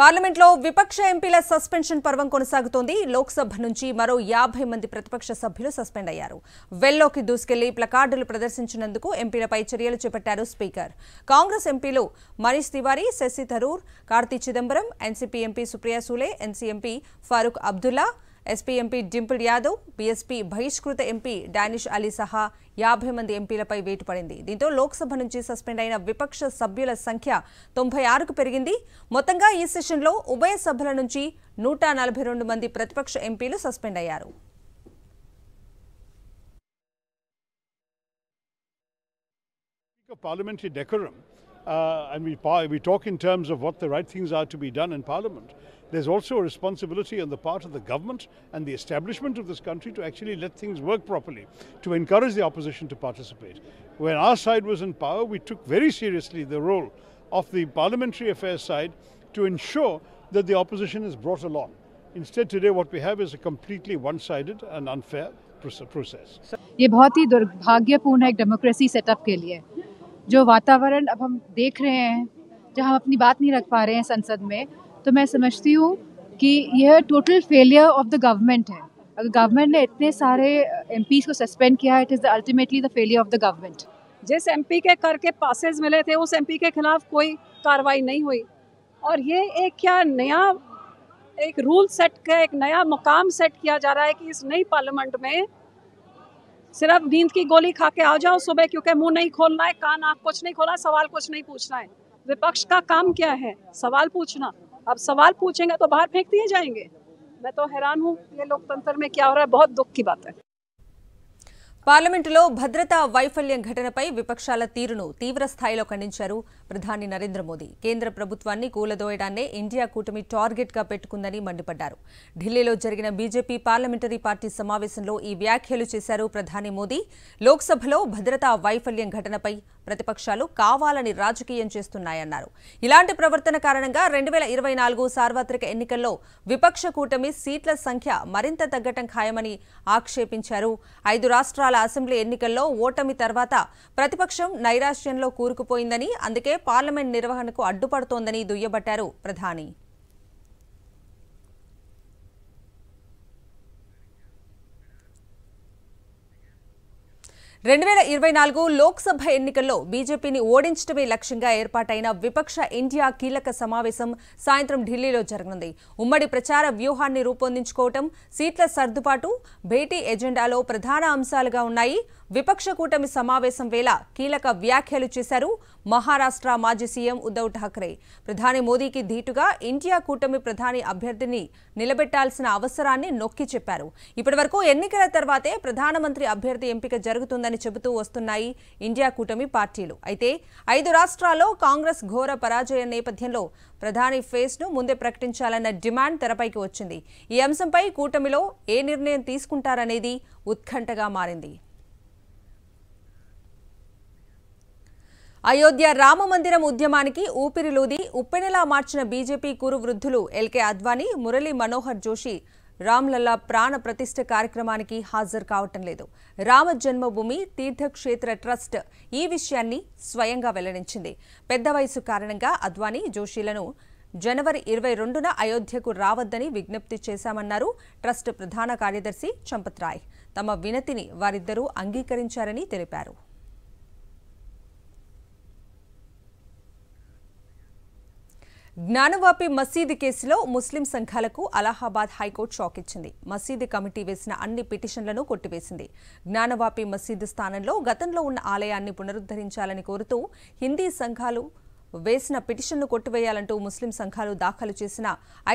పార్లమెంట్లో విపక్ష ఎంపీల సస్పెన్షన్ పర్వం కొనసాగుతోంది లోక్సభ నుంచి మరో యాభై మంది ప్రతిపక్ష సభ్యులు సస్పెండ్ అయ్యారు వెల్లోకి దూసుకెళ్లి ప్లకార్డులు ప్రదర్శించినందుకు ఎంపీలపై చర్యలు చేపట్టారు స్పీకర్ కాంగ్రెస్ ఎంపీలు Manish Tiwari Shashi Tharoor Karti Chidambaram NCP MP Supriya Sule NC MP Farooq Abdullah SP MP Dimple Yadav BSP బహిష్కృత ఎంపీ డానిష్ అలీ సహా యాభై మంది ఎంపీలపై వేటు పడింది దీంతో లోక్సభ నుంచి సస్పెండ్ అయిన విపక్ష సభ్యుల సంఖ్య తొంభై ఆరుకు పెరిగింది మొత్తంగా ఈ సెషన్లో ఉభయ సభల నుంచి నూట నలభై రెండు మంది ప్రతిపక్ష ఎంపీలు సస్పెండ్ అయ్యారు uh, and we, we talk in terms of what the right things are to be done in Parliament. There's also a responsibility on the part of the government and the establishment of this country to actually let things work properly, to encourage the opposition to participate. When our side was in power, we took very seriously the role of the parliamentary affairs side to ensure that the opposition is brought along. Instead, today what we have is a completely one-sided and unfair process. ये बहुत ही दुर्भाग्यपूर्ण है एक democracy setup के लिए जो वातावरण अब हम देख रहे हैं जहां हम अपनी बात नहीं रख पा रहे हैं संसद में तो मैं समझती हूँ कि यह total failure of the government है अगर गवर्नमेंट ने इतने सारे एम को सस्पेंड किया है it is the ultimately the failure of the government जिस एम के करके के पासेज मिले थे उस एम के खिलाफ कोई कार्रवाई नहीं हुई और ये एक क्या नया एक रूल सेट का एक नया मुकाम सेट किया जा रहा है कि इस नई पार्लियामेंट में सिर्फ नींद की गोली खा के आ जाओ सुबह क्योंकि मुंह नहीं खोलना है कान आँख कुछ नहीं खोला सवाल कुछ नहीं पूछना है विपक्ष का काम क्या है सवाल पूछना अब सवाल पूछेंगे तो बाहर फेंक दिए जाएंगे मैं तो हैरान हूँ ये लोकतंत्र में क्या हो रहा है बहुत दुख की बात है పార్లమెంటులో భద్రతా వైఫల్యం ఘటనపై విపక్షాల తీరును తీవ్ర స్థాయిలో ఖండించారు ప్రధాని నరేంద్ర మోదీ కేంద్ర ప్రభుత్వాన్ని కూలదోయడాన్నే ఇండియా కూటమి టార్గెట్గా పెట్టుకుందని మండిపడ్డారు ఢిల్లీలో జరిగిన బీజేపీ పార్లమెంటరీ పార్టీ సమావేశంలో ఈ వ్యాఖ్యలు చేశారు ప్రధాని మోదీ లోక్సభలో భద్రతా వైఫల్యం ఘటనపై ప్రతిపక్షాలు కావాలని రాజకీయం చేస్తున్నాయన్నారు ఇలాంటి ప్రవర్తన కారణంగా రెండు వేల ఇరవై నాలుగు సార్వత్రిక ఎన్నికల్లో విపక్ష కూటమి సీట్ల సంఖ్య మరింత తగ్గటం ఖాయమని ఆక్షేపించారు ఐదు రాష్ట్రాలు రాష్ట్రాల అసెంబ్లీ ఎన్నికల్లో ఓటమి తర్వాత ప్రతిపక్షం నైరాశ్యంలో కూరుకుపోయిందని అందుకే పార్లమెంట్ నిర్వహణకు అడ్డుపడుతోందని దుయ్యబట్టారు ప్రధాని రెండు వేల ఇరవై నాలుగు లోక్సభ ఎన్నికల్లో బీజేపీని ఓడించడమే లక్ష్యంగా ఏర్పాటైన విపక్ష ఇండియా కీలక సమావేశం సాయంత్రం ఢిల్లీలో జరగనుంది ఉమ్మడి ప్రచార వ్యూహాన్ని రూపొందించుకోవటం సీట్ల సర్దుబాటు భేటీ ఎజెండాలో ప్రధాన అంశాలుగా ఉన్నాయి విపక్ష కూటమి సమావేశం వేళ కీలక వ్యాఖ్యలు చేశారు మహారాష్ట్ర మాజీ సీఎం ఉద్దవ్ ఠాక్రే ప్రధాని మోదీకి ధీటుగా ఇండియా కూటమి ప్రధాని అభ్యర్థిని నిలబెట్టాల్సిన అవసరాన్ని నొక్కి చెప్పారు వరకు ఎన్నికల తర్వాతే ప్రధానమంత్రి అభ్యర్థి ఎంపిక జరుగుతుందని ఉందని చెబుతూ వస్తున్నాయి ఇండియా కూటమి పార్టీలు అయితే ఐదు రాష్ట్రాల్లో కాంగ్రెస్ ఘోర పరాజయం నేపథ్యంలో ప్రధాని ఫేస్ ను ముందే ప్రకటించాలన్న డిమాండ్ తెరపైకి వచ్చింది ఈ అంశంపై కూటమిలో ఏ నిర్ణయం తీసుకుంటారనేది ఉత్కంఠగా మారింది అయోధ్య రామ మందిరం ఉద్యమానికి ఊపిరిలోది ఉప్పెనెలా మార్చిన బీజేపీ కురు వృద్ధులు ఎల్కే అద్వానీ మురళీ మనోహర్ జోషి రామ్లల్లా ప్రాణ ప్రతిష్ట కార్యక్రమానికి హాజరు కావటం లేదు రామ జన్మభూమి తీర్థక్షేత్ర ట్రస్ట్ ఈ విషయాన్ని స్వయంగా వెల్లడించింది పెద్ద వయసు కారణంగా అద్వానీ జోషిలను జనవరి ఇరవై రెండున అయోధ్యకు రావద్దని విజ్ఞప్తి చేశామన్నారు ట్రస్ట్ ప్రధాన కార్యదర్శి చంపత్ రాయ్ తమ వినతిని వారిద్దరూ అంగీకరించారని తెలిపారు జ్ఞానవాపి మసీదు కేసులో ముస్లిం సంఘాలకు అలహాబాద్ హైకోర్టు షాక్ ఇచ్చింది మసీదు కమిటీ వేసిన అన్ని పిటిషన్లను కొట్టివేసింది జ్ఞానవాపి మసీదు స్థానంలో గతంలో ఉన్న ఆలయాన్ని పునరుద్ధరించాలని కోరుతూ హిందీ సంఘాలు వేసిన పిటిషన్ను కొట్టివేయాలంటూ ముస్లిం సంఘాలు దాఖలు చేసిన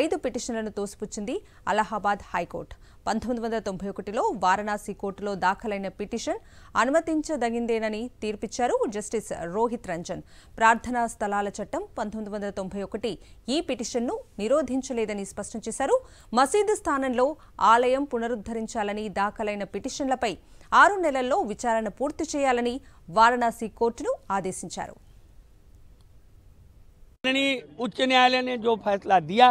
ఐదు పిటిషన్లను తోసిపుచ్చింది అలహాబాద్ హైకోర్టు పంతొమ్మిది వందల తొంభై ఒకటిలో వారణాసి కోర్టులో దాఖలైన పిటిషన్ అనుమతించదగిందేనని తీర్పిచ్చారు జస్టిస్ రోహిత్ రంజన్ ప్రార్థనా స్థలాల చట్టం పంతొమ్మిది వందల తొంభై ఒకటి ఈ పిటిషన్ను నిరోధించలేదని స్పష్టం చేశారు మసీదు స్థానంలో ఆలయం పునరుద్ధరించాలని దాఖలైన పిటిషన్లపై ఆరు నెలల్లో విచారణ పూర్తి చేయాలని వారణాసి కోర్టును ఆదేశించారు माननीय उच्च न्यायालय ने जो फैसला दिया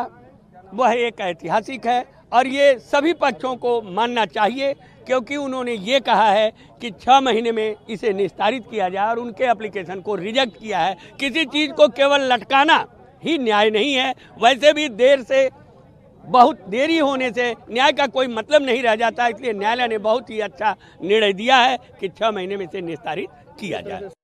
वह एक ऐतिहासिक है और ये सभी पक्षों को मानना चाहिए क्योंकि उन्होंने ये कहा है कि छः महीने में इसे निस्तारित किया जाए और उनके एप्लीकेशन को रिजेक्ट किया है किसी चीज़ को केवल लटकाना ही न्याय नहीं है वैसे भी देर से बहुत देरी होने से न्याय का कोई मतलब नहीं रह जाता इसलिए न्यायालय ने बहुत ही अच्छा निर्णय दिया है कि छः महीने में इसे निस्तारित किया जाए